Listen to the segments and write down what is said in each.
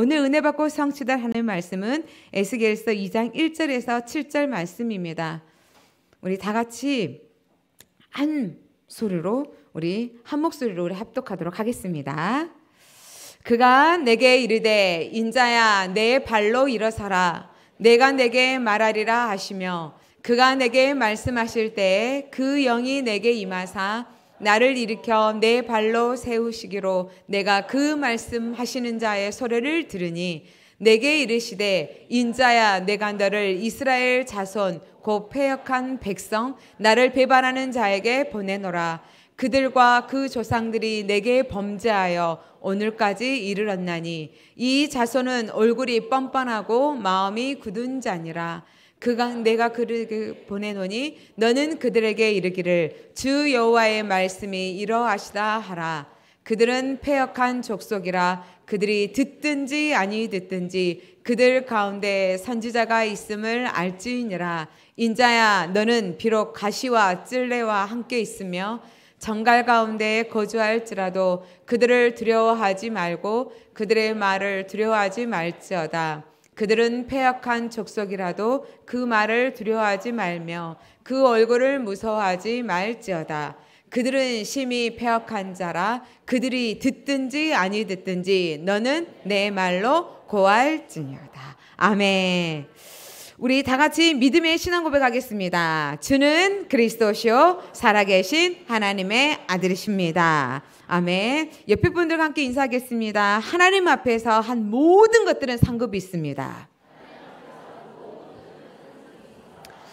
오늘 은혜 받고 성취될 하나님 말씀은 에스겔서 2장 1절에서 7절 말씀입니다. 우리 다 같이 한 소리로 우리 한 목소리로 우리 합독하도록 하겠습니다. 그가 내게 이르되 인자야 내 발로 일어서라 내가 내게 말하리라 하시며 그가 내게 말씀하실 때 그 영이 내게 임하사 나를 일으켜 내 발로 세우시기로 내가 그 말씀 하시는 자의 소리를 들으니 내게 이르시되 인자야 내가 너를 이스라엘 자손 곧폐역한 백성 나를 배반하는 자에게 보내노라 그들과 그 조상들이 내게 범죄하여 오늘까지 이르렀나니 이 자손은 얼굴이 뻔뻔하고 마음이 굳은 자니라 그가 내가 그를 그 보내노니 너는 그들에게 이르기를 주 여호와의 말씀이 이러하시다 하라 그들은 폐역한 족속이라 그들이 듣든지 아니 듣든지 그들 가운데 선지자가 있음을 알지니라 인자야 너는 비록 가시와 찔레와 함께 있으며 정갈 가운데 거주할지라도 그들을 두려워하지 말고 그들의 말을 두려워하지 말지어다 그들은 폐역한 족속이라도 그 말을 두려워하지 말며 그 얼굴을 무서워하지 말지어다. 그들은 심히 폐역한 자라 그들이 듣든지 아니 듣든지 너는 내 말로 고할지니어다. 아멘. 우리 다 같이 믿음의 신앙 고백하겠습니다. 주는 그리스도시요 살아계신 하나님의 아들이십니다. 아멘. 옆에 분들과 함께 인사하겠습니다. 하나님 앞에서 한 모든 것들은 상급이 있습니다.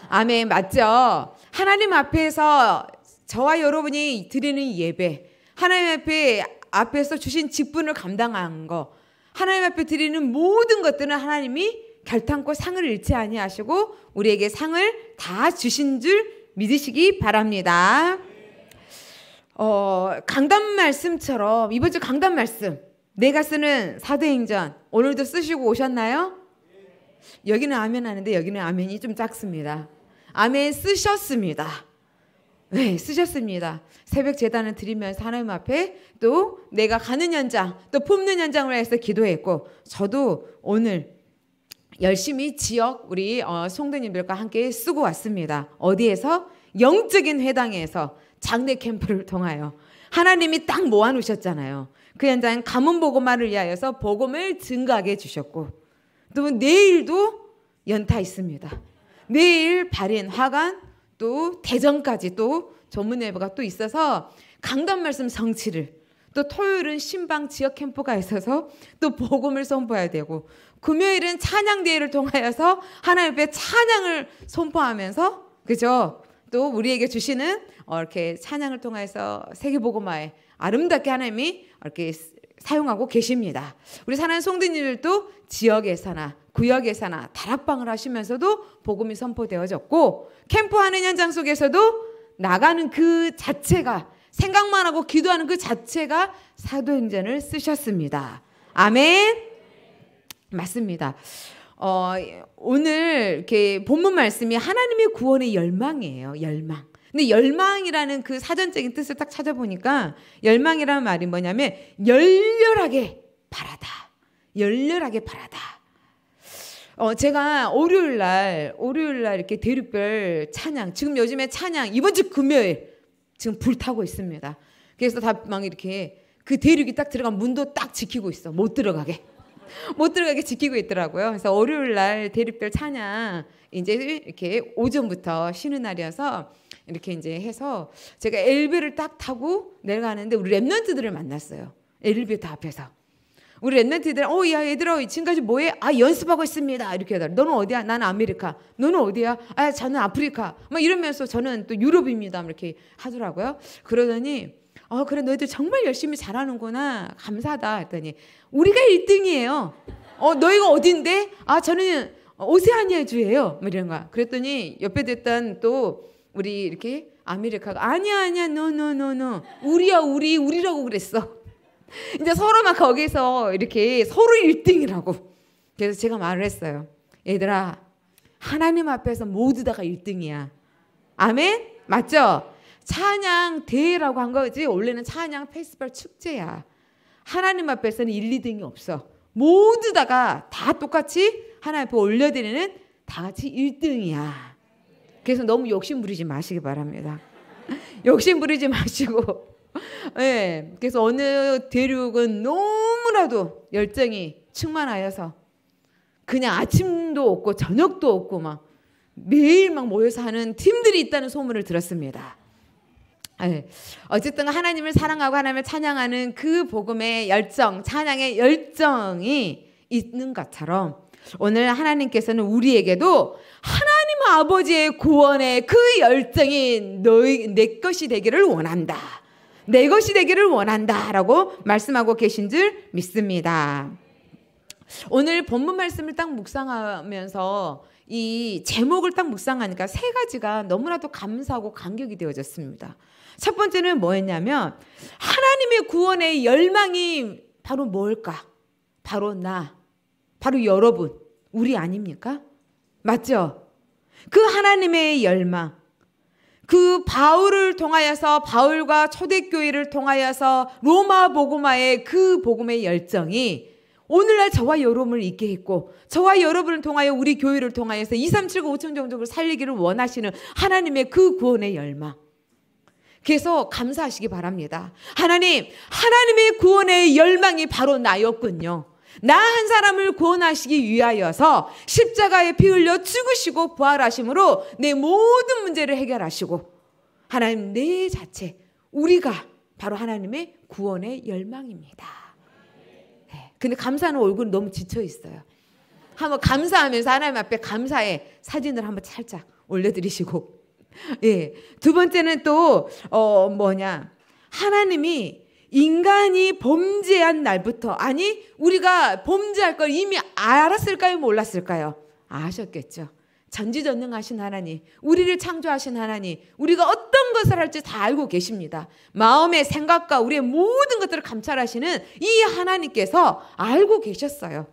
아멘. 맞죠? 하나님 앞에서 저와 여러분이 드리는 예배, 하나님 앞에 앞에서 주신 직분을 감당한 거, 하나님 앞에 드리는 모든 것들은 하나님이 결탄코 상을 잃지 아니하시고 우리에게 상을 다 주신 줄 믿으시기 바랍니다. 어, 강단 말씀처럼 이번 주 강단 말씀 내가 쓰는 사도행전 오늘도 쓰시고 오셨나요? 여기는 아멘 하는데 여기는 아멘이 좀 작습니다. 아멘 쓰셨습니다. 네, 쓰셨습니다. 새벽 재단을 드리면서 하나님 앞에 또 내가 가는 현장, 또 품는 현장을 해서 기도했고, 저도 오늘 열심히 지역 우리 어, 송도님들과 함께 쓰고 왔습니다. 어디에서? 영적인 회당에서 장례 캠프를 통하여 하나님이 딱 모아놓으셨잖아요. 그 현장 가문 복음화를 위하여서 복음을 증가하게 주셨고또 내일도 연타 있습니다. 내일 발인, 화관, 또 대전까지 또 전문예배가 또 있어서 강단 말씀 성취를 또 토요일은 신방 지역 캠프가 있어서 또 복음을 선포해야 되고 금요일은 찬양 대회를 통하여서 하나님 앞에 찬양을 선포하면서 그죠? 또 우리에게 주시는 어, 이렇게 찬양을 통해서 세계보고마에 아름답게 하나님이 이렇게 사용하고 계십니다. 우리 사는 송디님들도 지역에 사나 구역에 사나 다락방을 하시면서도 복음이 선포되어졌고 캠프하는 현장 속에서도 나가는 그 자체가 생각만 하고 기도하는 그 자체가 사도행전을 쓰셨습니다. 아멘. 맞습니다. 어, 오늘 이렇게 본문 말씀이 하나님의 구원의 열망이에요. 열망. 근데 열망이라는 그 사전적인 뜻을 딱 찾아보니까 열망이라는 말이 뭐냐면 열렬하게 바라다. 열렬하게 바라다. 어, 제가 월요일 날, 월요일 날 이렇게 대륙별 찬양, 지금 요즘에 찬양, 이번 주 금요일, 지금 불타고 있습니다. 그래서 다 막 이렇게 그 대륙이 딱 들어간 문도 딱 지키고 있어. 못 들어가게. 못 들어가게 지키고 있더라고요. 그래서 월요일 날 대립별 찬양 이제 이렇게 오전부터 쉬는 날이어서 이렇게 이제 해서 제가 엘베를 딱 타고 내려가는데 우리 랩런트들을 만났어요. 엘베다 앞에서. 우리 랩런트들 어, 야, 얘들아, 지금까지 뭐해? 아, 연습하고 있습니다. 이렇게 하더라. 너는 어디야? 나는 아메리카. 너는 어디야? 아, 저는 아프리카. 막 이러면서 저는 또 유럽입니다. 이렇게 하더라고요. 그러더니 어, 그래, 너희들 정말 열심히 잘하는구나. 감사하다. 했더니, 우리가 1등이에요. 어, 너희가 어딘데? 아, 저는 오세아니아주예요. 뭐 이런 거야. 그랬더니, 옆에 됐던 또, 우리 이렇게 아메리카가, 아니야, 아니야, no, no, 우리야, 우리, 우리라고 그랬어. 이제 서로 막 거기서 이렇게 서로 1등이라고. 그래서 제가 말을 했어요. 얘들아, 하나님 앞에서 모두 다가 1등이야. 아멘? 맞죠? 찬양 대회라고 한 거지 원래는 찬양 페스티벌 축제야. 하나님 앞에서는 1, 2등이 없어. 모두 다가 다 똑같이 하나님 앞에 올려드리는 다 같이 1등이야. 그래서 너무 욕심 부리지 마시기 바랍니다. 욕심 부리지 마시고. 네, 그래서 어느 대륙은 너무나도 열정이 충만하여서 그냥 아침도 없고 저녁도 없고 막 매일 막 모여서 하는 팀들이 있다는 소문을 들었습니다. 아, 예. 어쨌든 하나님을 사랑하고 하나님을 찬양하는 그 복음의 열정, 찬양의 열정이 있는 것처럼 오늘 하나님께서는 우리에게도 하나님 아버지의 구원의 그 열정이 너희 내 것이 되기를 원한다. 내 것이 되기를 원한다라고 말씀하고 계신 줄 믿습니다. 오늘 본문 말씀을 딱 묵상하면서 이 제목을 딱 묵상하니까 세 가지가 너무나도 감사하고 감격이 되어졌습니다. 첫 번째는 뭐였냐면 하나님의 구원의 열망이 바로 뭘까? 바로 나. 바로 여러분. 우리 아닙니까? 맞죠? 그 하나님의 열망. 그 바울을 통하여서 바울과 초대교회를 통하여서 로마 복음화의 그 복음의 열정이 오늘날 저와 여러분을 있게 했고 저와 여러분을 통하여 우리 교회를 통하여서 2, 3, 7, 9, 5천 정도를 살리기를 원하시는 하나님의 그 구원의 열망. 그래서 감사하시기 바랍니다. 하나님, 하나님의 구원의 열망이 바로 나였군요. 나 한 사람을 구원하시기 위하여서 십자가에 피 흘려 죽으시고 부활하심으로 내 모든 문제를 해결하시고 하나님 내 자체, 우리가 바로 하나님의 구원의 열망입니다. 네. 근데 감사하는 얼굴 너무 지쳐 있어요. 한번 감사하면서 하나님 앞에 감사의 사진을 한번 살짝 올려드리시고 예. 두 번째는 또, 어, 뭐냐. 하나님이 인간이 범죄한 날부터, 아니, 우리가 범죄할 걸 이미 알았을까요? 몰랐을까요? 아셨겠죠. 전지전능하신 하나님, 우리를 창조하신 하나님, 우리가 어떤 것을 할지 다 알고 계십니다. 마음의 생각과 우리의 모든 것들을 감찰하시는 이 하나님께서 알고 계셨어요.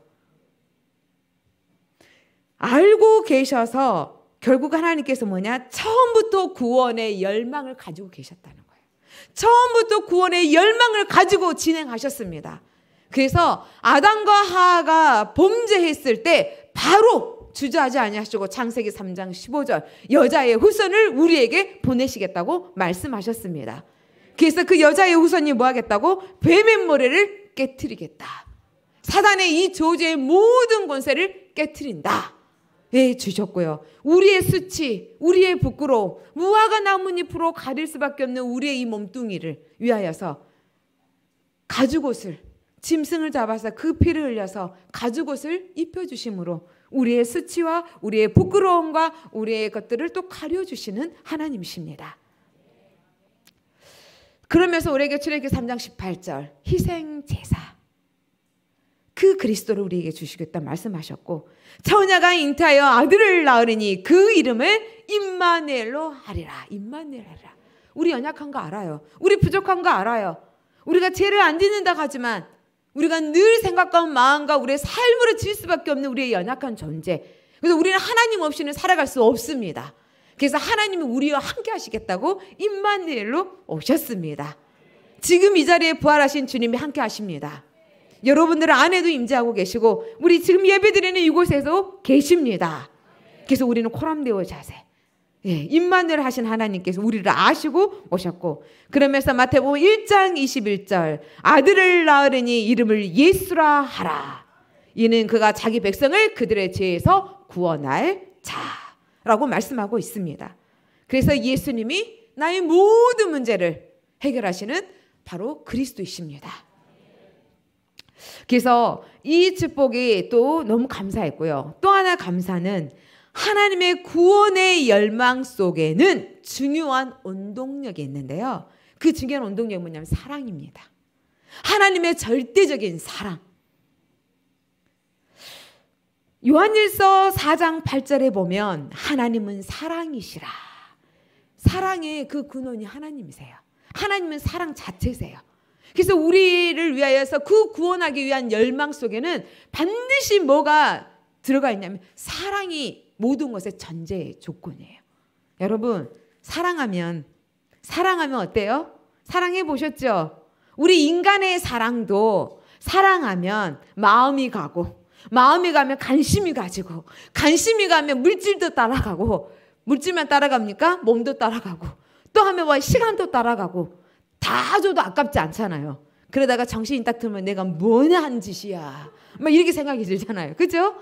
알고 계셔서 결국 하나님께서 뭐냐? 처음부터 구원의 열망을 가지고 계셨다는 거예요. 처음부터 구원의 열망을 가지고 진행하셨습니다. 그래서 아담과 하하가 범죄했을 때 바로 주저하지 아니하시고 창세기 3장 15절 여자의 후손을 우리에게 보내시겠다고 말씀하셨습니다. 그래서 그 여자의 후손이 뭐 하겠다고 뱀의 머리를 깨뜨리겠다. 사단의 이 조제의 모든 권세를 깨뜨린다. 예, 주셨고요. 우리의 수치, 우리의 부끄러움, 무화과 나뭇잎으로 가릴 수밖에 없는 우리의 이 몸뚱이를 위하여서 가죽옷을 짐승을 잡아서 그 피를 흘려서 가죽옷을 입혀 주심으로 우리의 수치와 우리의 부끄러움과 우리의 것들을 또 가려 주시는 하나님이십니다. 그러면서 우리에게 출애굽기 3장 18절 희생 제사 그 그리스도를 우리에게 주시겠다 말씀하셨고 처녀가 잉태하여 아들을 낳으리니 그 이름을 임마누로 하리라. 임마누엘 하리라. 우리 연약한 거 알아요. 우리 부족한 거 알아요. 우리가 죄를 안 짓는다 하지만 우리가 늘 생각과 마음과 우리의 삶으로 질 수밖에 없는 우리의 연약한 존재. 그래서 우리는 하나님 없이는 살아갈 수 없습니다. 그래서 하나님은 우리와 함께 하시겠다고 임마누로 오셨습니다. 지금 이 자리에 부활하신 주님이 함께 하십니다. 여러분들 안에도 임재하고 계시고 우리 지금 예배드리는 이곳에도 계십니다. 그래서 우리는 코람데오 자세. 예, 임만을 하신 하나님께서 우리를 아시고 오셨고 그러면서 마태복음 1장 21절 아들을 낳으려니 이름을 예수라 하라 이는 그가 자기 백성을 그들의 죄에서 구원할 자라고 말씀하고 있습니다. 그래서 예수님이 나의 모든 문제를 해결하시는 바로 그리스도이십니다. 그래서 이 축복이 또 너무 감사했고요. 또 하나 감사는 하나님의 구원의 열망 속에는 중요한 원동력이 있는데요. 그 중요한 원동력이 뭐냐면 사랑입니다. 하나님의 절대적인 사랑. 요한일서 4장 8절에 보면 하나님은 사랑이시라. 사랑의 그 근원이 하나님이세요. 하나님은 사랑 자체세요. 그래서 우리를 위하여서 그 구원하기 위한 열망 속에는 반드시 뭐가 들어가 있냐면 사랑이 모든 것의 전제 조건이에요. 여러분, 사랑하면, 사랑하면 어때요? 사랑해 보셨죠? 우리 인간의 사랑도 사랑하면 마음이 가고, 마음이 가면 관심이 가지고, 관심이 가면 물질도 따라가고, 물질만 따라갑니까? 몸도 따라가고, 또 하면 와 뭐 시간도 따라가고, 다 줘도 아깝지 않잖아요. 그러다가 정신이 딱 들면 내가 뭐한 짓이야. 막 이렇게 생각이 들잖아요. 그죠?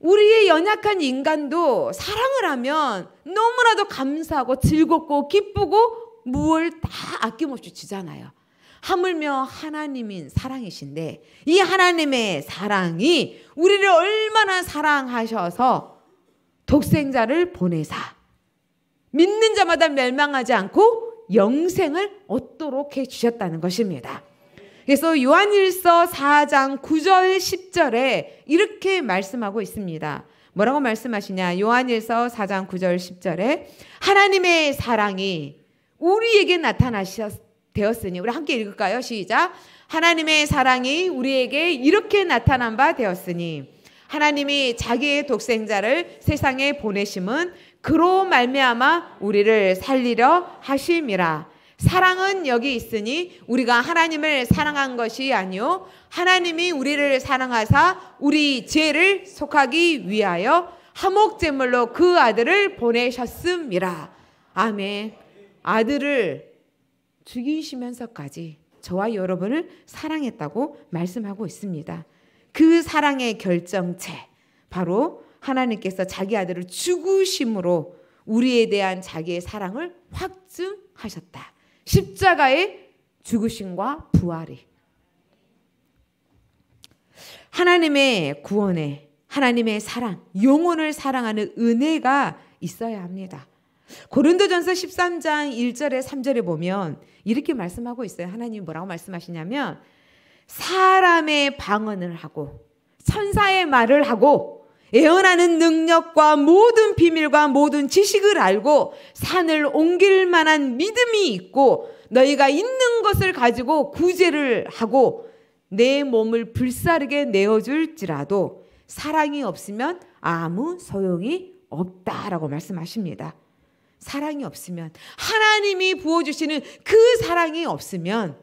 우리의 연약한 인간도 사랑을 하면 너무나도 감사하고 즐겁고 기쁘고 무얼 다 아낌없이 주잖아요. 하물며 하나님인 사랑이신데 이 하나님의 사랑이 우리를 얼마나 사랑하셔서 독생자를 보내사 믿는 자마다 멸망하지 않고 영생을 얻도록 해 주셨다는 것입니다. 그래서 요한일서 4장 9절 10절에 이렇게 말씀하고 있습니다. 뭐라고 말씀하시냐? 요한일서 4장 9절 10절에 하나님의 사랑이 우리에게 나타나셨으니 우리 함께 읽을까요? 시작. 하나님의 사랑이 우리에게 이렇게 나타난 바 되었으니 하나님이 자기의 독생자를 세상에 보내심은 그로 말미암아 우리를 살리려 하심이라. 사랑은 여기 있으니 우리가 하나님을 사랑한 것이 아니요 하나님이 우리를 사랑하사 우리 죄를 속하기 위하여 하목 제물로 그 아들을 보내셨음이라. 아멘. 아들을 죽이시면서까지 저와 여러분을 사랑했다고 말씀하고 있습니다. 그 사랑의 결정체 바로 하나님께서 자기 아들을 죽으심으로 우리에 대한 자기의 사랑을 확증하셨다. 십자가의 죽으심과 부활이 하나님의 구원에 하나님의 사랑, 영혼을 사랑하는 은혜가 있어야 합니다. 고린도전서 13장 1절에 3절에 보면 이렇게 말씀하고 있어요. 하나님 뭐라고 말씀하시냐면 사람의 방언을 하고 천사의 말을 하고 예언하는 능력과 모든 비밀과 모든 지식을 알고 산을 옮길 만한 믿음이 있고 너희가 있는 것을 가지고 구제를 하고 내 몸을 불사르게 내어줄지라도 사랑이 없으면 아무 소용이 없다라고 말씀하십니다. 사랑이 없으면 하나님이 부어주시는 그 사랑이 없으면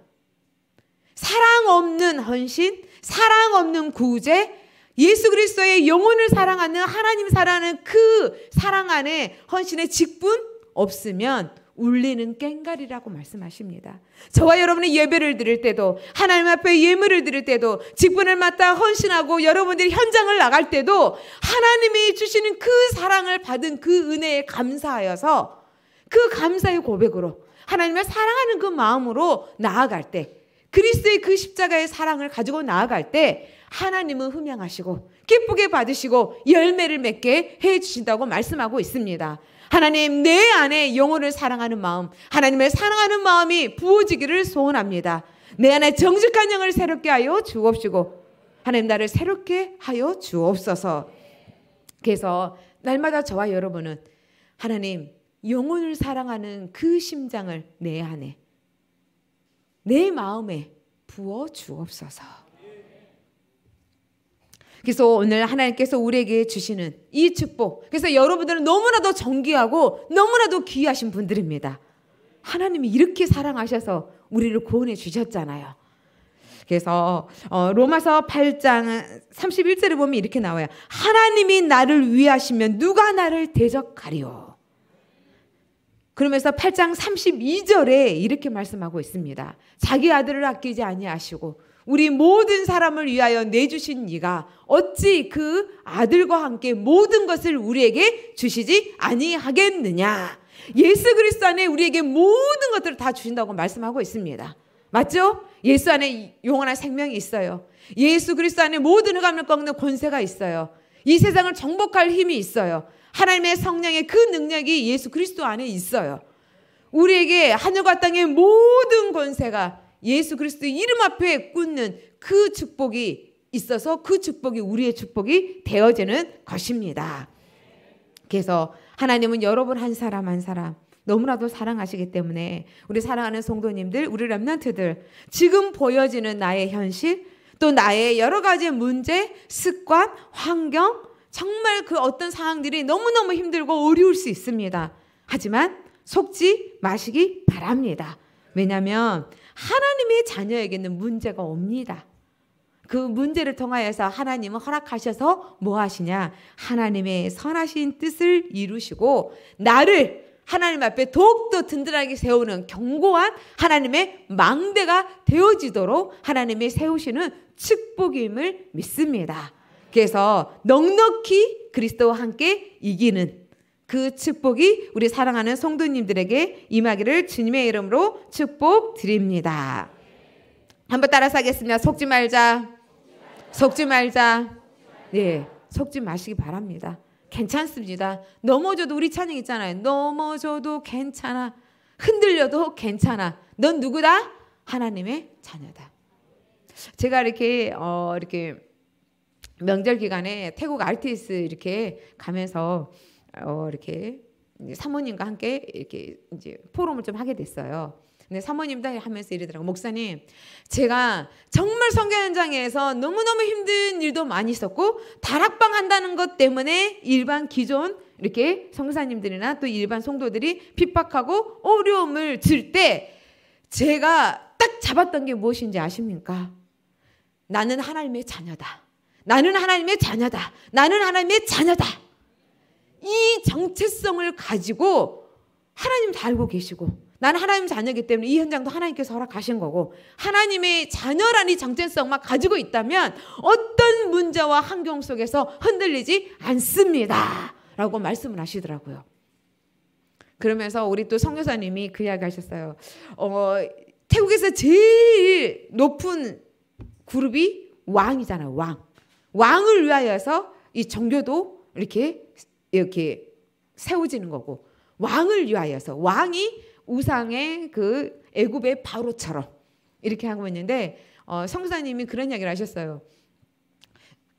사랑 없는 헌신, 사랑 없는 구제, 예수 그리스도의 영혼을 사랑하는 하나님 사랑하는 그 사랑 안에 헌신의 직분 없으면 울리는 깽가리라고 말씀하십니다. 저와 여러분이 예배를 드릴 때도 하나님 앞에 예물을 드릴 때도 직분을 맡아 헌신하고 여러분들이 현장을 나갈 때도 하나님이 주시는 그 사랑을 받은 그 은혜에 감사하여서 그 감사의 고백으로 하나님을 사랑하는 그 마음으로 나아갈 때 그리스도의 그 십자가의 사랑을 가지고 나아갈 때 하나님은 흠양하시고 기쁘게 받으시고 열매를 맺게 해 주신다고 말씀하고 있습니다. 하나님 내 안에 영혼을 사랑하는 마음, 하나님을 사랑하는 마음이 부어지기를 소원합니다. 내 안에 정직한 영을 새롭게 하여 주옵시고 하나님 나를 새롭게 하여 주옵소서. 그래서 날마다 저와 여러분은 하나님 영혼을 사랑하는 그 심장을 내 안에 내 마음에 부어 주옵소서. 그래서 오늘 하나님께서 우리에게 주시는 이 축복. 그래서 여러분들은 너무나도 정기하고 너무나도 귀하신 분들입니다. 하나님이 이렇게 사랑하셔서 우리를 구원해 주셨잖아요. 그래서 어, 로마서 8장 31절에 보면 이렇게 나와요. 하나님이 나를 위하시면 누가 나를 대적하리요. 그러면서 8장 32절에 이렇게 말씀하고 있습니다. 자기 아들을 아끼지 아니하시고 우리 모든 사람을 위하여 내주신 이가 어찌 그 아들과 함께 모든 것을 우리에게 주시지 아니하겠느냐. 예수 그리스도 안에 우리에게 모든 것들을 다 주신다고 말씀하고 있습니다. 맞죠? 예수 안에 영원한 생명이 있어요. 예수 그리스도 안에 모든 흑암을 꺾는 권세가 있어요. 이 세상을 정복할 힘이 있어요. 하나님의 성령의 그 능력이 예수 그리스도 안에 있어요. 우리에게 하늘과 땅의 모든 권세가 예수 그리스도의 이름 앞에 꽂는 그 축복이 있어서 그 축복이 우리의 축복이 되어지는 것입니다. 그래서 하나님은 여러분 한 사람 한 사람 너무나도 사랑하시기 때문에 우리 사랑하는 성도님들, 우리 랩런트들 지금 보여지는 나의 현실 또 나의 여러 가지 문제, 습관, 환경 정말 그 어떤 상황들이 너무너무 힘들고 어려울 수 있습니다. 하지만 속지 마시기 바랍니다. 왜냐하면 하나님의 자녀에게는 문제가 옵니다. 그 문제를 통하여서 하나님은 허락하셔서 뭐 하시냐? 하나님의 선하신 뜻을 이루시고 나를 하나님 앞에 더욱더 든든하게 세우는 견고한 하나님의 망대가 되어지도록 하나님의 세우시는 축복임을 믿습니다. 그래서 넉넉히 그리스도와 함께 이기는 그 축복이 우리 사랑하는 성도님들에게 임하기를 주님의 이름으로 축복 드립니다. 한번 따라서 하겠습니다. 속지 말자. 속지 말자. 네. 속지 마시기 바랍니다. 괜찮습니다. 넘어져도 우리 찬양 있잖아요. 넘어져도 괜찮아. 흔들려도 괜찮아. 넌 누구다? 하나님의 자녀다. 제가 이렇게 어 이렇게 명절 기간에 태국 RTS 이렇게 가면서 어, 이렇게 사모님과 함께 이렇게 이제 포럼을 좀 하게 됐어요. 근데 사모님도 하면서 이러더라고 목사님 제가 정말 성교 현장에서 너무너무 힘든 일도 많이 있었고 다락방 한다는 것 때문에 일반 기존 이렇게 성사님들이나 또 일반 성도들이 핍박하고 어려움을 질때 제가 딱 잡았던 게 무엇인지 아십니까? 나는 하나님의 자녀다. 나는 하나님의 자녀다. 나는 하나님의 자녀다. 이 정체성을 가지고 하나님 다고 계시고 나는 하나님 자녀이기 때문에 이 현장도 하나님께서 허락하신 거고 하나님의 자녀라는 정체성만 가지고 있다면 어떤 문제와 환경 속에서 흔들리지 않습니다. 라고 말씀을 하시더라고요. 그러면서 우리 또 성교사님이 그 이야기 하셨어요. 어, 태국에서 제일 높은 그룹이 왕이잖아요. 왕. 왕을 위하여서 이 종교도 이렇게 이렇게 세워지는 거고 왕을 위하여서 왕이 우상의 그 애굽의 바로처럼 이렇게 하고 있는데 어, 성사님이 그런 이야기를 하셨어요.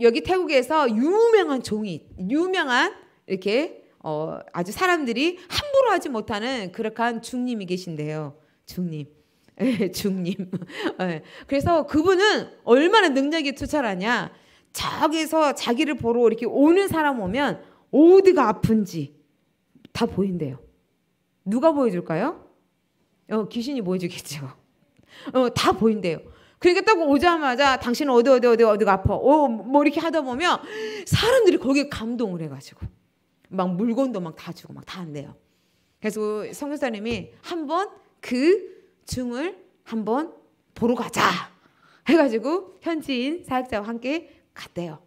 여기 태국에서 유명한 종이 유명한 이렇게 어, 아주 사람들이 함부로 하지 못하는 그러한 중님이 계신데요. 중님. 예, 중님. 예. 그래서 그분은 얼마나 능력이 투철하냐. 저기서 자기를 보러 이렇게 오는 사람 오면 어디가 아픈지 다 보인대요. 누가 보여줄까요? 어, 귀신이 보여주겠죠. 어, 다 보인대요. 그러니까 딱 오자마자 당신은 어디 어디 어디 어디가 아파. 어, 뭐 이렇게 하다 보면 사람들이 거기에 감동을 해가지고 막 물건도 막 다 주고 막다 한대요. 그래서 성교사님이 한번 그 중을 한번 보러 가자 해가지고 현지인 사역자와 함께 갔대요.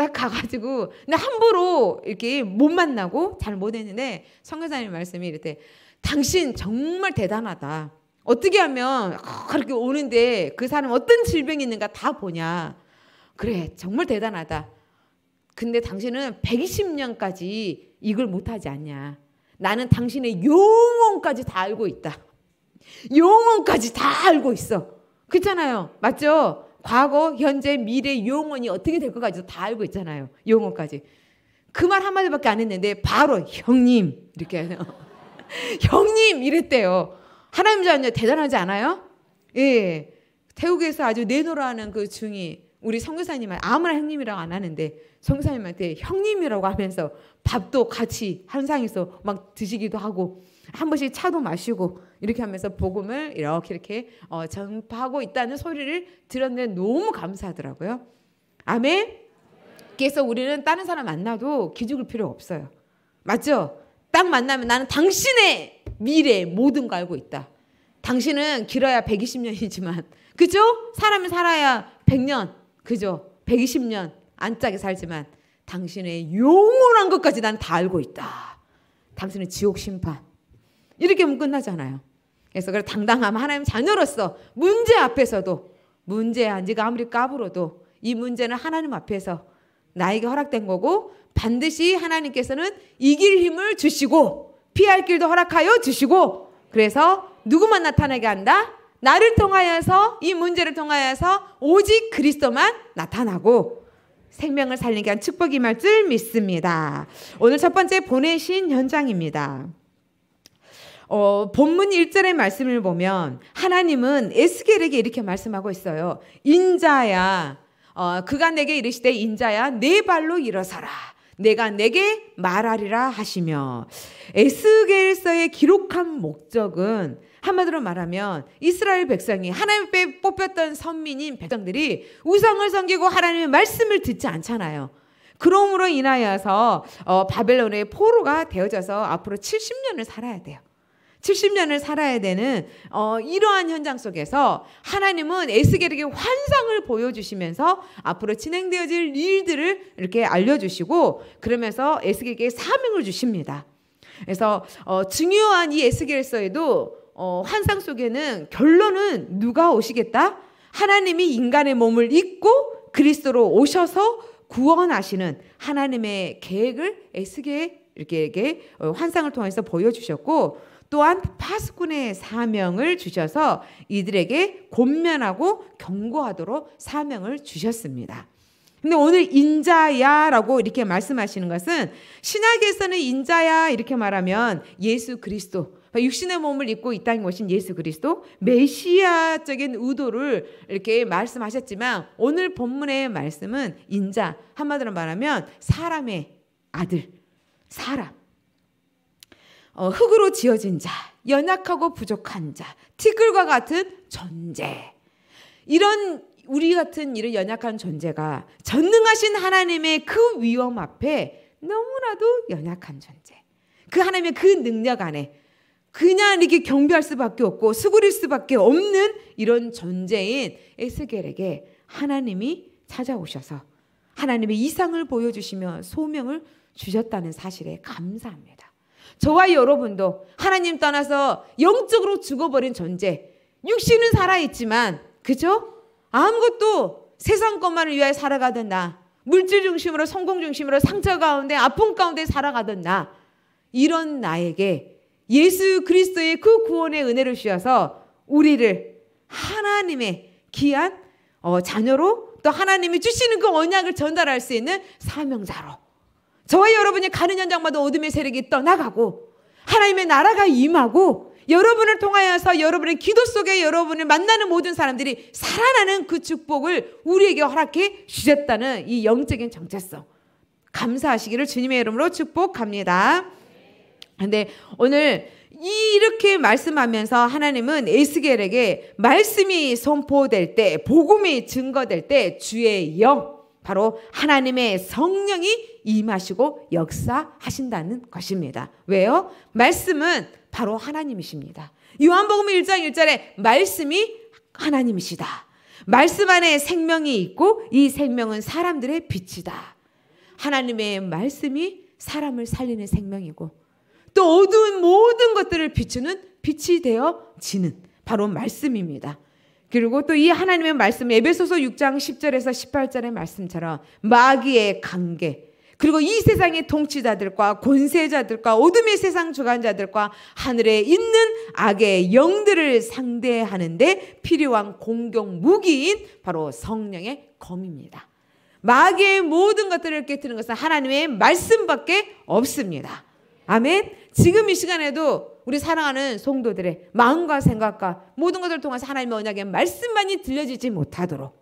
딱 가가지고 근데 함부로 이렇게 못 만나고 잘 못했는데 성교사님 말씀이 이렇게 당신 정말 대단하다. 어떻게 하면 아, 그렇게 오는데 그 사람 어떤 질병이 있는가 다 보냐. 그래 정말 대단하다. 근데 당신은 120년까지 이걸 못하지 않냐. 나는 당신의 영혼까지 다 알고 있다. 영혼까지 다 알고 있어. 그렇잖아요. 맞죠? 과거, 현재, 미래, 영원이 어떻게 될 것까지도 다 알고 있잖아요. 영원까지. 그 말 한마디밖에 안 했는데 바로 형님 이렇게 해요. 형님 이랬대요. 하나님 자녀 대단하지 않아요? 예. 태국에서 아주 내노라는그 중이 우리 성교사님한테 아무나 형님이라고 안 하는데 성교사님한테 형님이라고 하면서 밥도 같이 한상에서 막 드시기도 하고 한 번씩 차도 마시고 이렇게 하면서 복음을 이렇게 이렇게 어, 전파하고 있다는 소리를 들었는데 너무 감사하더라고요. 아멘. 그래서 우리는 다른 사람 만나도 기죽을 필요 없어요. 맞죠? 딱 만나면 나는 당신의 미래 모든 거 알고 있다. 당신은 길어야 120년이지만 그죠? 사람이 살아야 100년 그죠? 120년 안 짜게 살지만 당신의 영원한 것까지 난다 알고 있다. 당신의 지옥 심판. 이렇게 하면 끝나잖아요. 그래서 그 당당함 하나님 자녀로서 문제 앞에서도 문제야 네가 아무리 까불어도 이 문제는 하나님 앞에서 나에게 허락된 거고 반드시 하나님께서는 이길 힘을 주시고 피할 길도 허락하여 주시고 그래서 누구만 나타나게 한다? 나를 통하여서 이 문제를 통하여서 오직 그리스도만 나타나고 생명을 살리게 한 축복이 말줄 믿습니다. 오늘 첫 번째 보내신 현장입니다. 어, 본문 1절의 말씀을 보면 하나님은 에스겔에게 이렇게 말씀하고 있어요. 인자야, 어, 그가 내게 이르시되 인자야, 네 발로 일어서라. 내가 내게 말하리라 하시며 에스겔서에 기록한 목적은 한마디로 말하면 이스라엘 백성이 하나님께 뽑혔던 선민인 백성들이 우상을 섬기고 하나님의 말씀을 듣지 않잖아요. 그러므로 인하여서 어, 바벨론의 포로가 되어져서 앞으로 70년을 살아야 돼요. 70년을 살아야 되는 어, 이러한 현장 속에서 하나님은 에스겔에게 환상을 보여주시면서 앞으로 진행되어질 일들을 이렇게 알려주시고 그러면서 에스겔에게 사명을 주십니다. 그래서 어, 중요한 이 에스겔서에도 어, 환상 속에는 결론은 누가 오시겠다? 하나님이 인간의 몸을 입고 그리스도로 오셔서 구원하시는 하나님의 계획을 에스겔 이렇게 어, 환상을 통해서 보여주셨고 또한 파수꾼의 사명을 주셔서 이들에게 곤면하고 경고하도록 사명을 주셨습니다. 근데 오늘 인자야라고 이렇게 말씀하시는 것은 신약에서는 인자야 이렇게 말하면 예수 그리스도 그러니까 육신의 몸을 입고 있다는 것인 예수 그리스도 메시아적인 의도를 이렇게 말씀하셨지만 오늘 본문의 말씀은 인자 한마디로 말하면 사람의 아들 사람 어, 흙으로 지어진 자, 연약하고 부족한 자, 티끌과 같은 존재. 이런 우리 같은 이런 연약한 존재가 전능하신 하나님의 그 위엄 앞에 너무나도 연약한 존재. 그 하나님의 그 능력 안에 그냥 이렇게 경배할 수밖에 없고 수그릴 수밖에 없는 이런 존재인 에스겔에게 하나님이 찾아오셔서 하나님의 이상을 보여주시며 소명을 주셨다는 사실에 감사합니다. 저와 여러분도 하나님 떠나서 영적으로 죽어버린 존재. 육신은 살아있지만, 그죠? 아무것도 세상 것만을 위하여 살아가던 나. 물질 중심으로, 성공 중심으로, 상처 가운데, 아픔 가운데 살아가던 나. 이런 나에게 예수 그리스도의 그 구원의 은혜를 주셔서 우리를 하나님의 귀한 어, 자녀로 또 하나님이 주시는 그 언약을 전달할 수 있는 사명자로 저와 여러분이 가는 현장마다 어둠의 세력이 떠나가고 하나님의 나라가 임하고 여러분을 통하여서 여러분의 기도 속에 여러분을 만나는 모든 사람들이 살아나는 그 축복을 우리에게 허락해 주셨다는 이 영적인 정체성. 감사하시기를 주님의 이름으로 축복합니다. 근데 오늘 이렇게 말씀하면서 하나님은 에스겔에게 말씀이 선포될 때, 복음이 증거될 때 주의 영, 바로 하나님의 성령이 임하시고 역사하신다는 것입니다. 왜요? 말씀은 바로 하나님이십니다. 요한복음 1장 1절에 말씀이 하나님이시다. 말씀 안에 생명이 있고 이 생명은 사람들의 빛이다. 하나님의 말씀이 사람을 살리는 생명이고 또 어두운 모든 것들을 비추는 빛이 되어지는 바로 말씀입니다. 그리고 또 이 하나님의 말씀 에베소서 6장 10절에서 18절의 말씀처럼 마귀의 관계 그리고 이 세상의 통치자들과 권세자들과 어둠의 세상 주관자들과 하늘에 있는 악의 영들을 상대하는데 필요한 공격 무기인 바로 성령의 검입니다. 마귀의 모든 것들을 깨뜨는 것은 하나님의 말씀밖에 없습니다. 아멘. 지금 이 시간에도 우리 사랑하는 성도들의 마음과 생각과 모든 것을 통해서 하나님의 언약의 말씀만이 들려지지 못하도록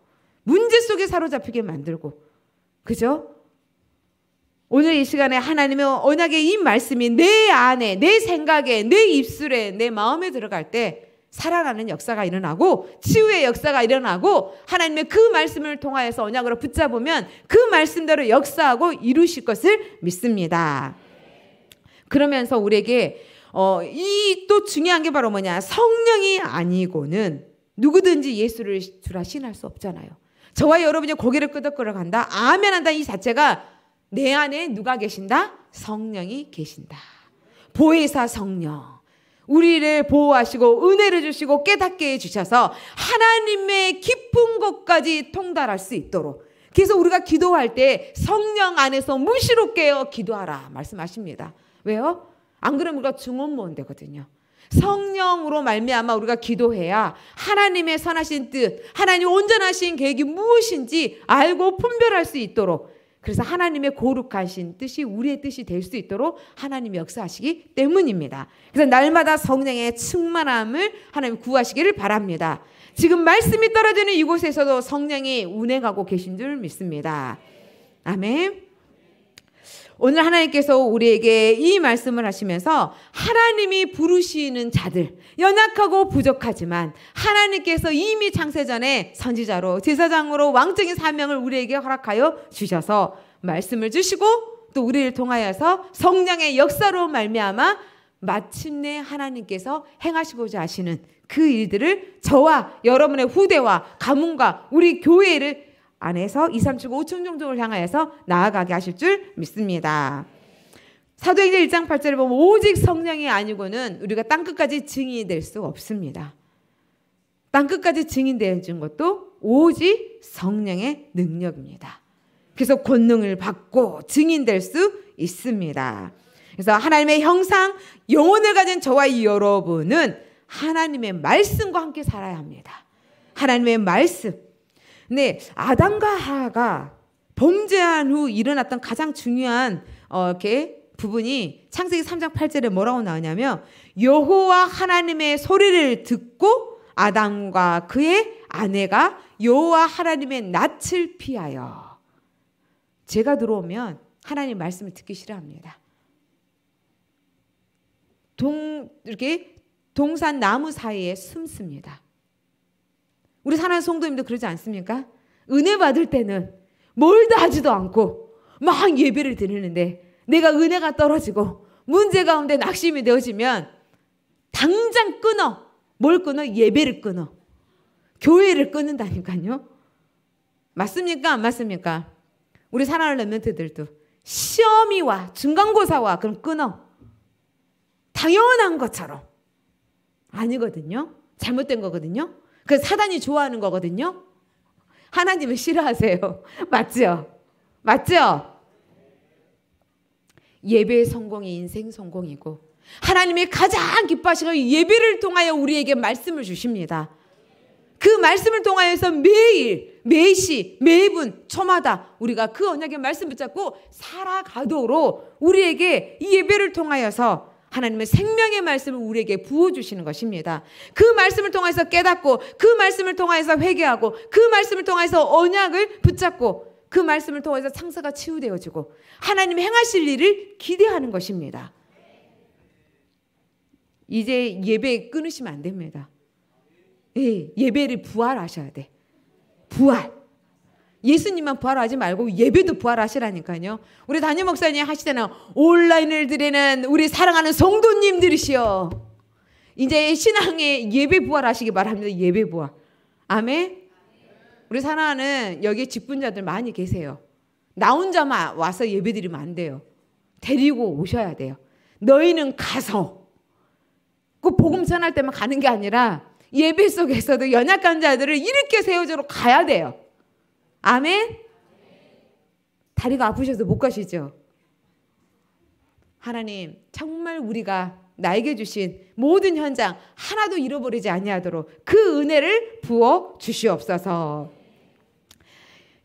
문제 속에 사로잡히게 만들고 그죠? 오늘 이 시간에 하나님의 언약의 이 말씀이 내 안에, 내 생각에, 내 입술에, 내 마음에 들어갈 때 살아나는 역사가 일어나고 치유의 역사가 일어나고 하나님의 그 말씀을 통하여서 언약으로 붙잡으면 그 말씀대로 역사하고 이루실 것을 믿습니다. 그러면서 우리에게 어, 이 또 중요한 게 바로 뭐냐 성령이 아니고는 누구든지 예수를 주라 신할 수 없잖아요. 저와 여러분이 고개를 끄덕끄려 간다 아멘한다 이 자체가 내 안에 누가 계신다? 성령이 계신다. 보혜사 성령. 우리를 보호하시고 은혜를 주시고 깨닫게 해주셔서 하나님의 깊은 곳까지 통달할 수 있도록. 그래서 우리가 기도할 때 성령 안에서 무시로 깨어 기도하라 말씀하십니다. 왜요? 안 그러면 우리가 증언 모은 되거든요. 성령으로 말미암아 우리가 기도해야 하나님의 선하신 뜻, 하나님 온전하신 계획이 무엇인지 알고 분별할 수 있도록 그래서 하나님의 고룩하신 뜻이 우리의 뜻이 될 수 있도록 하나님 역사하시기 때문입니다. 그래서 날마다 성령의 충만함을 하나님 구하시기를 바랍니다. 지금 말씀이 떨어지는 이곳에서도 성령이 운행하고 계신 줄 믿습니다. 아멘. 오늘 하나님께서 우리에게 이 말씀을 하시면서 하나님이 부르시는 자들, 연약하고 부족하지만 하나님께서 이미 창세전에 선지자로, 제사장으로 왕적인 사명을 우리에게 허락하여 주셔서 말씀을 주시고 또 우리를 통하여서 성령의 역사로 말미암아 마침내 하나님께서 행하시고자 하시는 그 일들을 저와 여러분의 후대와 가문과 우리 교회를 안에서 2, 3층, 5층 정도를 향하여서 나아가게 하실 줄 믿습니다. 사도행전 1장 8절을 보면 오직 성령이 아니고는 우리가 땅끝까지 증인이 될수 없습니다. 땅끝까지 증인되어진 것도 오직 성령의 능력입니다. 그래서 권능을 받고 증인될 수 있습니다. 그래서 하나님의 형상, 영혼을 가진 저와 여러분은 하나님의 말씀과 함께 살아야 합니다. 하나님의 말씀, 근 네, 아담과 하하가 범죄한 후 일어났던 가장 중요한 어, 이렇게 부분이 창세기 3장 8절에 뭐라고 나오냐면 여호와 하나님의 소리를 듣고 아담과 그의 아내가 여호와 하나님의 낯을 피하여 제가 들어오면 하나님 말씀을 듣기 싫어합니다. 동 이렇게 동산 나무 사이에 숨습니다. 우리 사랑하는 성도님도 그러지 않습니까? 은혜 받을 때는 뭘다 하지도 않고 막 예배를 드리는데 내가 은혜가 떨어지고 문제 가운데 낙심이 되어지면 당장 끊어. 뭘 끊어? 예배를 끊어. 교회를 끊는다니까요. 맞습니까? 안 맞습니까? 우리 사랑하는 랩런트들도 시험이 와. 중간고사 와. 그럼 끊어. 당연한 것처럼. 아니거든요. 잘못된 거거든요. 그 사단이 좋아하는 거거든요. 하나님을 싫어하세요. 맞죠? 맞죠? 예배 성공이 인생 성공이고 하나님이 가장 기뻐하시는 예배를 통하여 우리에게 말씀을 주십니다. 그 말씀을 통하여서 매일, 매시, 매분, 저마다 우리가 그 언약의 말씀 붙잡고 살아가도록 우리에게 이 예배를 통하여서 하나님의 생명의 말씀을 우리에게 부어주시는 것입니다. 그 말씀을 통해서 깨닫고, 그 말씀을 통해서 회개하고, 그 말씀을 통해서 언약을 붙잡고, 그 말씀을 통해서 상사가 치유되어지고, 하나님 행하실 일을 기대하는 것입니다. 이제 예배 끊으시면 안 됩니다. 예, 예배를 부활하셔야 돼. 부활. 예수님만 부활하지 말고 예배도 부활하시라니까요. 우리 담임 목사님 하시잖아요. 온라인을 드리는 우리 사랑하는 성도님들이시여. 이제 신앙의 예배 부활하시기 바랍니다. 예배 부활. 아멘. 우리 사랑하는 여기 직분자들 많이 계세요. 나 혼자만 와서 예배드리면 안 돼요. 데리고 오셔야 돼요. 너희는 가서 그 복음 전할 때만 가는 게 아니라 예배 속에서도 연약한 자들을 일으켜 세워주러 가야 돼요. 아멘? 다리가 아프셔서 못 가시죠? 하나님, 정말 우리가 나에게 주신 모든 현장 하나도 잃어버리지 아니하도록 그 은혜를 부어 주시옵소서.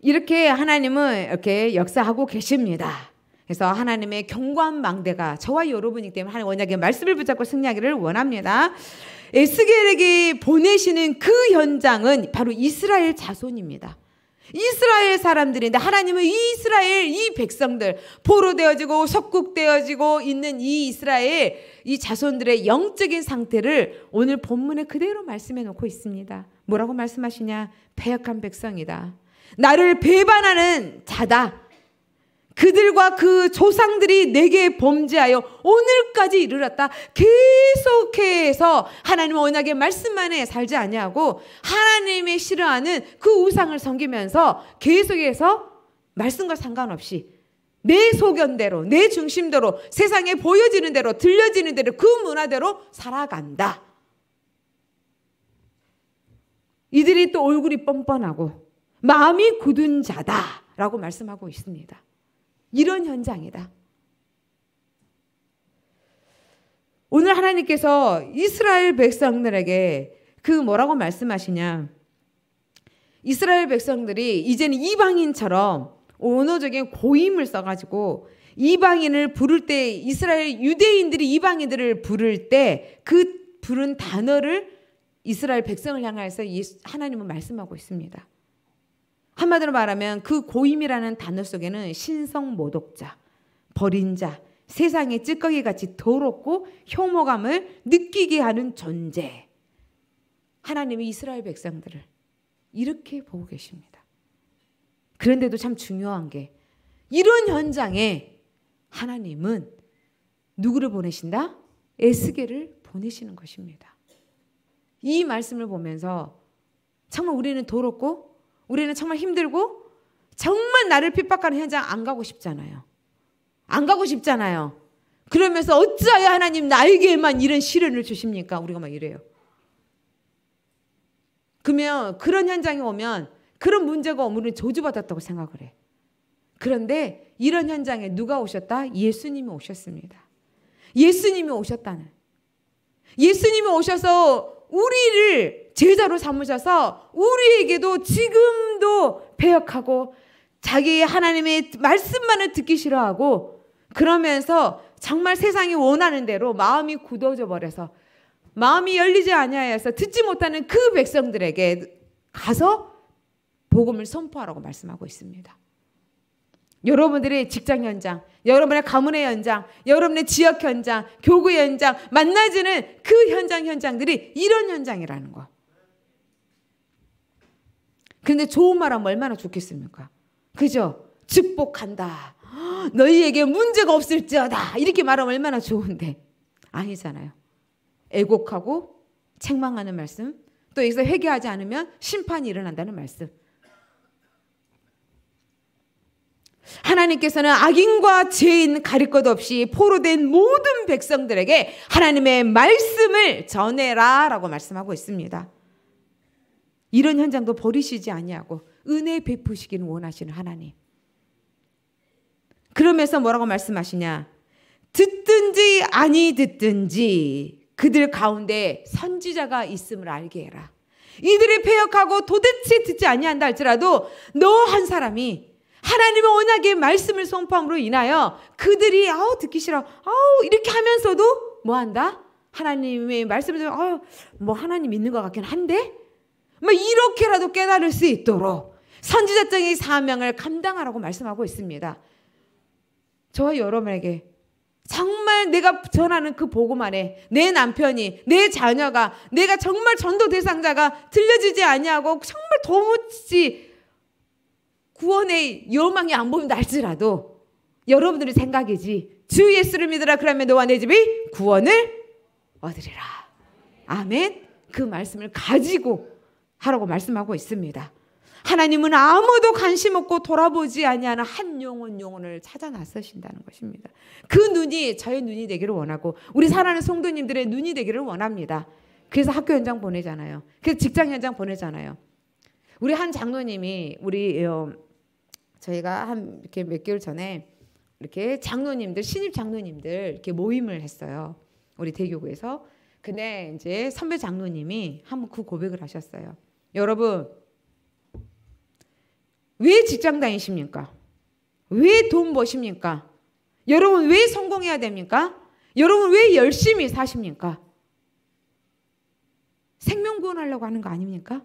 이렇게 하나님은 이렇게 역사하고 계십니다. 그래서 하나님의 견고 망대가 저와 여러분이기 때문에 하나님 언약의 말씀을 붙잡고 승리하기를 원합니다. 에스겔에게 보내시는 그 현장은 바로 이스라엘 자손입니다. 이스라엘 사람들인데 하나님은 이스라엘 이이 백성들 포로 되어지고 석국되어지고 있는 이 이스라엘 이 자손들의 영적인 상태를 오늘 본문에 그대로 말씀해 놓고 있습니다. 뭐라고 말씀하시냐? 배역한 백성이다. 나를 배반하는 자다. 그들과 그 조상들이 내게 범죄하여 오늘까지 이르렀다. 계속해서 하나님 언약의 말씀만에 살지 아니하고 하나님의 싫어하는 그 우상을 섬기면서 계속해서 말씀과 상관없이 내 소견대로 내 중심대로 세상에 보여지는 대로 들려지는 대로 그 문화대로 살아간다. 이들이 또 얼굴이 뻔뻔하고 마음이 굳은 자다라고 말씀하고 있습니다. 이런 현장이다. 오늘 하나님께서 이스라엘 백성들에게 그 뭐라고 말씀하시냐. 이스라엘 백성들이 이제는 이방인처럼 언어적인 고임을 써가지고 이방인을 부를 때 이스라엘 유대인들이 이방인들을 부를 때 그 부른 단어를 이스라엘 백성을 향해서 하나님은 말씀하고 있습니다. 한마디로 말하면 그 고임이라는 단어 속에는 신성 모독자, 버린 자, 세상의 찌꺼기 같이 더럽고 혐오감을 느끼게 하는 존재. 하나님이 이스라엘 백성들을 이렇게 보고 계십니다. 그런데도 참 중요한 게 이런 현장에 하나님은 누구를 보내신다? 에스겔을 보내시는 것입니다. 이 말씀을 보면서 참 우리는 더럽고 우리는 정말 힘들고 정말 나를 핍박하는 현장 안 가고 싶잖아요. 안 가고 싶잖아요. 그러면서 어찌하여 하나님 나에게만 이런 시련을 주십니까? 우리가 막 이래요. 그러면 그런 현장에 오면 그런 문제가 오면 저주받았다고 생각을 해. 그런데 이런 현장에 누가 오셨다? 예수님이 오셨습니다. 예수님이 오셨다는. 예수님이 오셔서 우리를 제자로 삼으셔서 우리에게도 지금도 배역하고 자기 하나님의 말씀만을 듣기 싫어하고 그러면서 정말 세상이 원하는 대로 마음이 굳어져 버려서 마음이 열리지 아니하여서 듣지 못하는 그 백성들에게 가서 복음을 선포하라고 말씀하고 있습니다. 여러분들의 직장 현장, 여러분의 가문의 현장, 여러분의 지역 현장, 교구 현장, 만나지는 그 현장 현장들이 이런 현장이라는 거. 근데 좋은 말 하면 얼마나 좋겠습니까? 그죠? 축복한다. 너희에게 문제가 없을지어다. 이렇게 말하면 얼마나 좋은데. 아니잖아요. 애곡하고 책망하는 말씀. 또 여기서 회개하지 않으면 심판이 일어난다는 말씀. 하나님께서는 악인과 죄인 가릴 것 없이 포로된 모든 백성들에게 하나님의 말씀을 전해라 라고 말씀하고 있습니다. 이런 현장도 버리시지 아니하고 은혜 베푸시기를 원하시는 하나님. 그러면서 뭐라고 말씀하시냐? 듣든지 아니 듣든지 그들 가운데 선지자가 있음을 알게 해라. 이들이 폐역하고 도대체 듣지 아니한다 할지라도 너 한 사람이 하나님의 언약의 말씀을 선포함으로 인하여 그들이 아우 듣기 싫어 아우 이렇게 하면서도 뭐 한다? 하나님의 말씀을 아우 뭐 하나님 있는 것 같긴 한데 뭐 이렇게라도 깨달을 수 있도록 선지자적인 사명을 감당하라고 말씀하고 있습니다. 저와 여러분에게 정말 내가 전하는 그 복음 안에 내 남편이 내 자녀가 내가 정말 전도 대상자가 들려지지 아니하고 정말 도무지 구원의 여망이 안 보인다 할지라도 여러분들의 생각이지 주 예수를 믿으라 그러면 너와 내 집이 구원을 얻으리라 아멘 그 말씀을 가지고 하라고 말씀하고 있습니다. 하나님은 아무도 관심 없고 돌아보지 아니하는 한 영혼 영혼을 찾아 나서신다는 것입니다. 그 눈이 저의 눈이 되기를 원하고 우리 사랑하는 성도님들의 눈이 되기를 원합니다. 그래서 학교 현장 보내잖아요. 그래서 직장 현장 보내잖아요. 우리 한 장로님이 우리 어, 저희가 한 이렇게 몇 개월 전에 이렇게 장로님들 신입 장로님들 이렇게 모임을 했어요. 우리 대교구에서. 근데 이제 선배 장로님이 한번 그 고백을 하셨어요. 여러분, 왜 직장 다니십니까? 왜 돈 버십니까? 여러분, 왜 성공해야 됩니까? 여러분, 왜 열심히 사십니까? 생명 구원하려고 하는 거 아닙니까?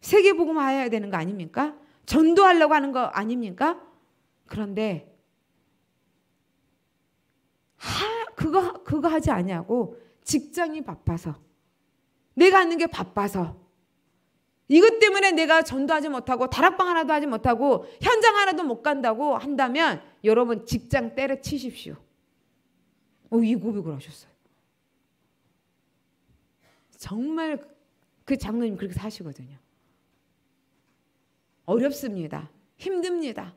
세계복음 하여야 되는 거 아닙니까? 전도하려고 하는 거 아닙니까? 그런데 하, 그거 그거 하지 아니하고 직장이 바빠서 내가 하는 게 바빠서 이것 때문에 내가 전도하지 못하고 다락방 하나도 하지 못하고 현장 하나도 못 간다고 한다면 여러분 직장 때려치십시오. 어, 이 고백을 하셨어요. 정말 그 장로님 그렇게 사시거든요. 어렵습니다. 힘듭니다.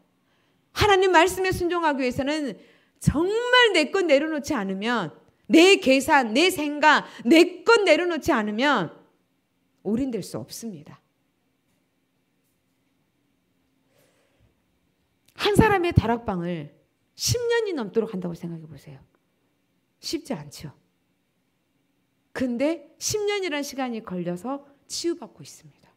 하나님 말씀에 순종하기 위해서는 정말 내 것 내려놓지 않으면 내 계산, 내 생각, 내 것 내려놓지 않으면 올인될 수 없습니다. 한 사람의 다락방을 10년이 넘도록 한다고 생각해 보세요. 쉽지 않죠. 근데 1 0년이라 시간이 걸려서 치유받고 있습니다.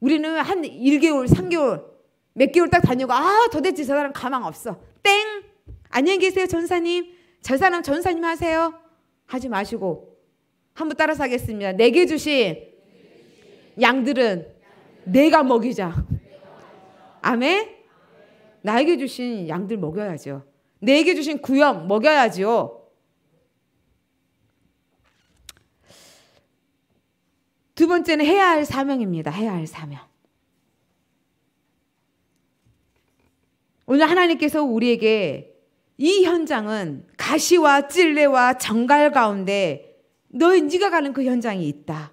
우리는 한 1개월, 3개월, 몇 개월 딱 다니고 아 도대체 저 사람 가망 없어. 땡! 안녕히 계세요 전사님. 저 사람 전사님 하세요. 하지 마시고 한번 따라서 하겠습니다. 내게 네 주신 양들은 내가 먹이자. 아멘? 나에게 주신 양들 먹여야죠. 내게 주신 구역 먹여야지요. 두 번째는 해야 할 사명입니다. 해야 할 사명. 오늘 하나님께서 우리에게 이 현장은 가시와 찔레와 정갈 가운데 너희 네가 가는 그 현장이 있다.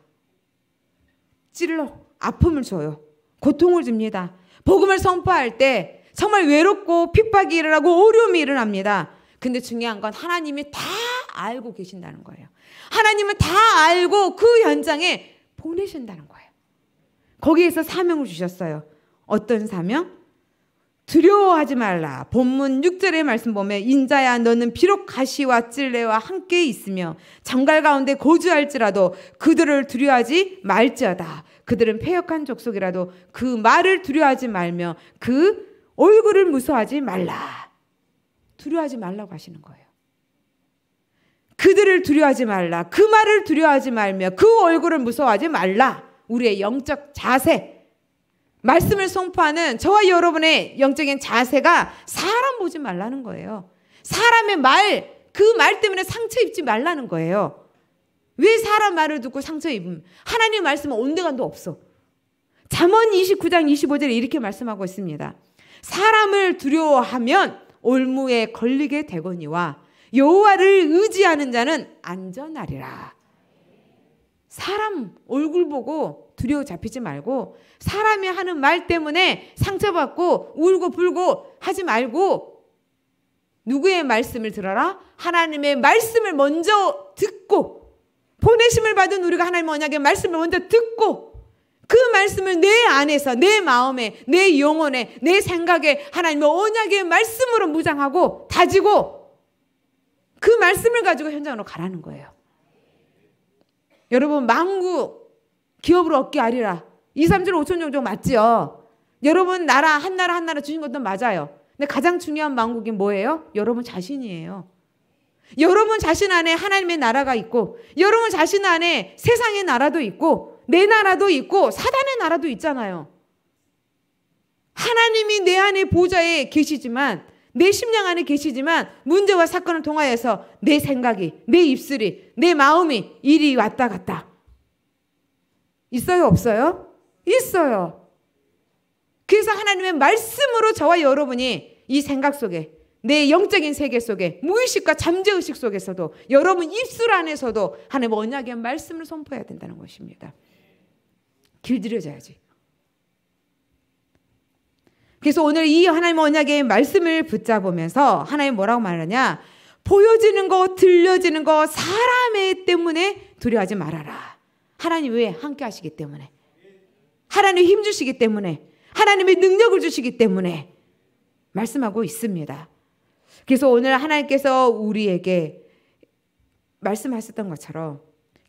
찔러 아픔을 줘요. 고통을 줍니다. 복음을 선포할 때 정말 외롭고 핍박이 일어나고 어려움이 일어납니다. 근데 중요한 건 하나님이 다 알고 계신다는 거예요. 하나님은 다 알고 그 현장에 보내신다는 거예요. 거기에서 사명을 주셨어요. 어떤 사명? 두려워하지 말라. 본문 6절의 말씀 보면 인자야 너는 비록 가시와 찔레와 함께 있으며 장갈 가운데 고주할지라도 그들을 두려워하지 말지어다. 그들은 폐역한 족속이라도 그 말을 두려워하지 말며 그 얼굴을 무서워하지 말라. 두려워하지 말라고 하시는 거예요. 그들을 두려워하지 말라. 그 말을 두려워하지 말며 그 얼굴을 무서워하지 말라. 우리의 영적 자세. 말씀을 선포하는 저와 여러분의 영적인 자세가 사람 보지 말라는 거예요. 사람의 말, 그 말 때문에 상처 입지 말라는 거예요. 왜 사람 말을 듣고 상처 입음? 하나님 말씀은 온데간도 없어. 잠언 29장 25절에 이렇게 말씀하고 있습니다. 사람을 두려워하면 올무에 걸리게 되거니와 여호와를 의지하는 자는 안전하리라. 사람 얼굴 보고 두려워 잡히지 말고 사람이 하는 말 때문에 상처받고 울고 불고 하지 말고 누구의 말씀을 들어라? 하나님의 말씀을 먼저 듣고 보내심을 받은 우리가 하나님 언약의 말씀을 먼저 듣고 그 말씀을 내 안에서 내 마음에 내 영혼에 내 생각에 하나님의 언약의 말씀으로 무장하고 다지고 그 말씀을 가지고 현장으로 가라는 거예요. 여러분 망국 기업으로 얻게 하리라. 2, 3절 5천 정도 맞지요? 여러분 나라 한 나라 한 나라 주신 것도 맞아요. 근데 가장 중요한 망국이 뭐예요? 여러분 자신이에요. 여러분 자신 안에 하나님의 나라가 있고, 여러분 자신 안에 세상의 나라도 있고, 내 나라도 있고, 사단의 나라도 있잖아요. 하나님이 내 안에 보좌에 계시지만, 내 심령 안에 계시지만, 문제와 사건을 통하여서 내 생각이, 내 입술이, 내 마음이 일이 왔다 갔다. 있어요, 없어요? 있어요. 그래서 하나님의 말씀으로 저와 여러분이 이 생각 속에 내 영적인 세계 속에 무의식과 잠재의식 속에서도 여러분 입술 안에서도 하나님의 언약의 말씀을 선포해야 된다는 것입니다. 길들여져야지. 그래서 오늘 이하나님 언약의 말씀을 붙잡으면서 하나님 뭐라고 말하냐? 보여지는 거, 들려지는 거, 사람의 때문에 두려워하지 말아라. 하나님 왜 함께 하시기 때문에. 하나님 힘 주시기 때문에. 하나님의 능력을 주시기 때문에. 말씀하고 있습니다. 그래서 오늘 하나님께서 우리에게 말씀하셨던 것처럼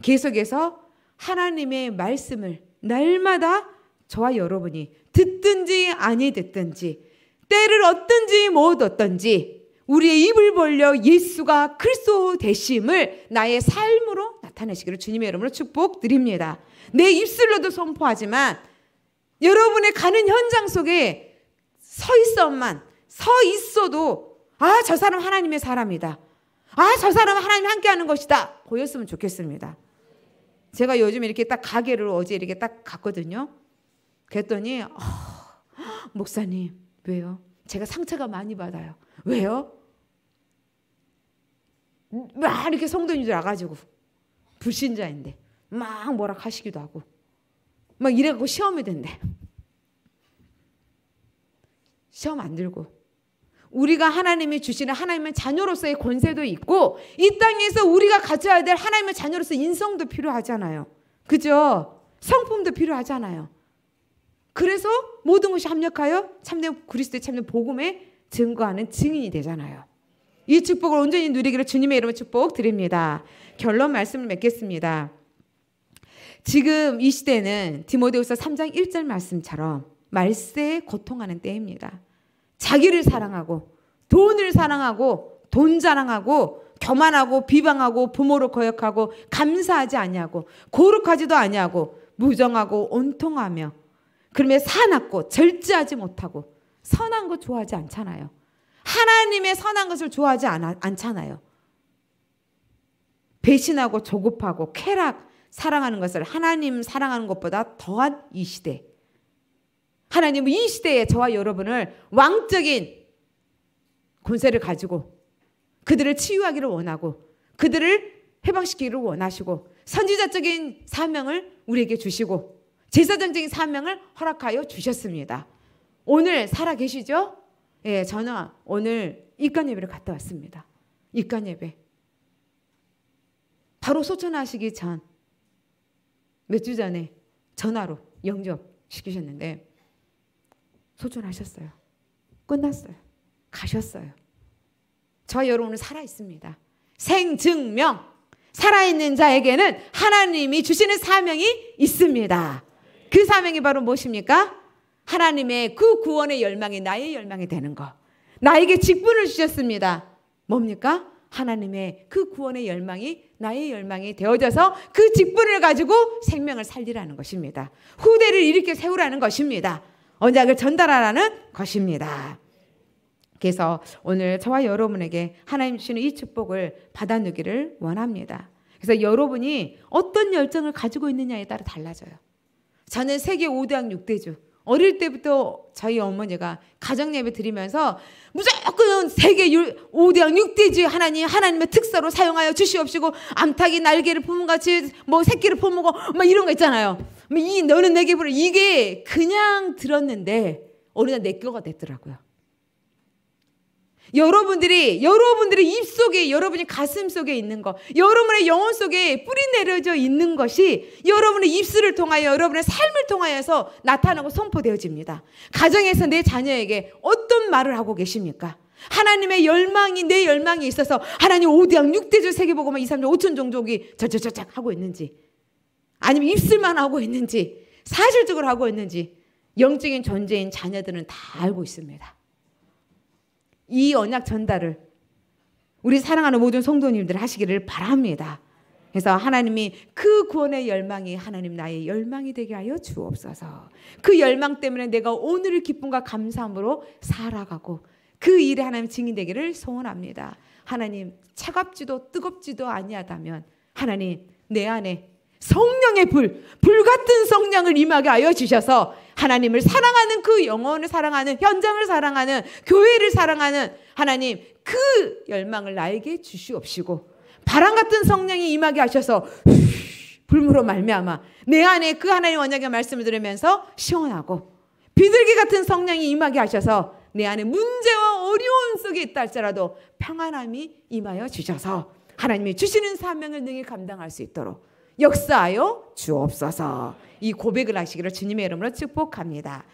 계속해서 하나님의 말씀을 날마다 저와 여러분이 듣든지 아니 듣든지 때를 얻든지 못 얻든지 우리의 입을 벌려 예수가 그리스도 되심을 나의 삶으로 나타내시기를 주님의 이름으로 축복드립니다. 내 입술로도 선포하지만 여러분의 가는 현장 속에 서 있어만 서 있어도 아, 저 사람 하나님의 사람이다. 아, 저 사람 하나님 함께 하는 것이다. 보였으면 좋겠습니다. 제가 요즘 이렇게 딱 가게를 어제 이렇게 딱 갔거든요. 그랬더니, 어, 목사님, 왜요? 제가 상처가 많이 받아요. 왜요? 막 이렇게 성도님들 와가지고 불신자인데 막 뭐라 하시기도 하고 막 이래갖고 시험이 된대. 시험 안 들고 우리가 하나님이 주시는 하나님의 자녀로서의 권세도 있고 이 땅에서 우리가 가져야 될 하나님의 자녀로서 인성도 필요하잖아요. 그죠? 성품도 필요하잖아요. 그래서 모든 것이 합력하여 참된 그리스도의 참된 복음에 증거하는 증인이 되잖아요. 이 축복을 온전히 누리기를 주님의 이름으로 축복 드립니다. 결론 말씀을 맺겠습니다. 지금 이 시대는 디모데우서 3장 1절 말씀처럼 말세에 고통하는 때입니다. 자기를 사랑하고 돈을 사랑하고 돈 자랑하고 교만하고 비방하고 부모를 거역하고 감사하지 아니하고 고룩하지도 아니하고 무정하고 온통하며 그러면 사납고 절제하지 못하고 선한 거 좋아하지 않잖아요. 하나님의 선한 것을 좋아하지 않아, 않잖아요. 배신하고 조급하고 쾌락 사랑하는 것을 하나님 사랑하는 것보다 더한 이 시대. 하나님은 이 시대에 저와 여러분을 왕적인 권세를 가지고 그들을 치유하기를 원하고 그들을 해방시키기를 원하시고 선지자적인 사명을 우리에게 주시고 제사장적인 사명을 허락하여 주셨습니다. 오늘 살아 계시죠? 예, 저는 오늘 입간 예배를 갔다 왔습니다. 입간 예배. 바로 소천하시기 전 몇 주 전에 전화로 영접 시키셨는데 소천하셨어요. 끝났어요. 가셨어요. 저 여러분은 살아있습니다. 생증명. 살아있는 자에게는 하나님이 주시는 사명이 있습니다. 그 사명이 바로 무엇입니까? 하나님의 그 구원의 열망이 나의 열망이 되는 것. 나에게 직분을 주셨습니다. 뭡니까? 하나님의 그 구원의 열망이 나의 열망이 되어져서 그 직분을 가지고 생명을 살리라는 것입니다. 후대를 일으켜 세우라는 것입니다. 언약을 전달하라는 것입니다. 그래서 오늘 저와 여러분에게 하나님 주시는 이 축복을 받아 누기를 원합니다. 그래서 여러분이 어떤 열정을 가지고 있느냐에 따라 달라져요. 저는 세계 5대학 6대주. 어릴 때부터 저희 어머니가 가정 예배 드리면서 무조건 세계 5대학 6대주 하나님 하나님의 특사로 사용하여 주시옵시고 암탉이 날개를 품은 같이 뭐 새끼를 품고 막 이런 거 있잖아요. 이 너는 내게 부르 이게 그냥 들었는데 어느 날내 거가 됐더라고요. 여러분들이 여러분들의 입 속에 여러분이 가슴 속에 있는 것, 여러분의 영혼 속에 뿌리 내려져 있는 것이 여러분의 입술을 통하여 여러분의 삶을 통하여서 나타나고 선포되어집니다. 가정에서 내 자녀에게 어떤 말을 하고 계십니까? 하나님의 열망이 내 열망이 있어서 하나님 5대양 6대주 세계보고만 2, 3 5천 종족이 저저저작 하고 있는지 아니면 입술만 하고 있는지 사실적으로 하고 있는지 영적인 존재인 자녀들은 다 알고 있습니다. 이 언약 전달을 우리 사랑하는 모든 성도님들 하시기를 바랍니다. 그래서 하나님이 그 구원의 열망이 하나님 나의 열망이 되게 하여 주옵소서. 그 열망 때문에 내가 오늘을 기쁨과 감사함으로 살아가고 그 일에 하나님 증인 되기를 소원합니다. 하나님 차갑지도 뜨겁지도 아니하다면 하나님 내 안에 성령의 불, 불 같은 성령을 임하게 하여 주셔서 하나님을 사랑하는 그 영혼을 사랑하는 현장을 사랑하는 교회를 사랑하는 하나님 그 열망을 나에게 주시옵시고 바람 같은 성령이 임하게 하셔서 불무로 말미암아 내 안에 그 하나님 언약의 말씀을 들으면서 시원하고 비둘기 같은 성령이 임하게 하셔서 내 안에 문제와 어려움 속에 있다 할지라도 평안함이 임하여 주셔서 하나님이 주시는 사명을 능히 감당할 수 있도록 역사하여 주옵소서. 이 고백을 하시기를 주님의 이름으로 축복합니다.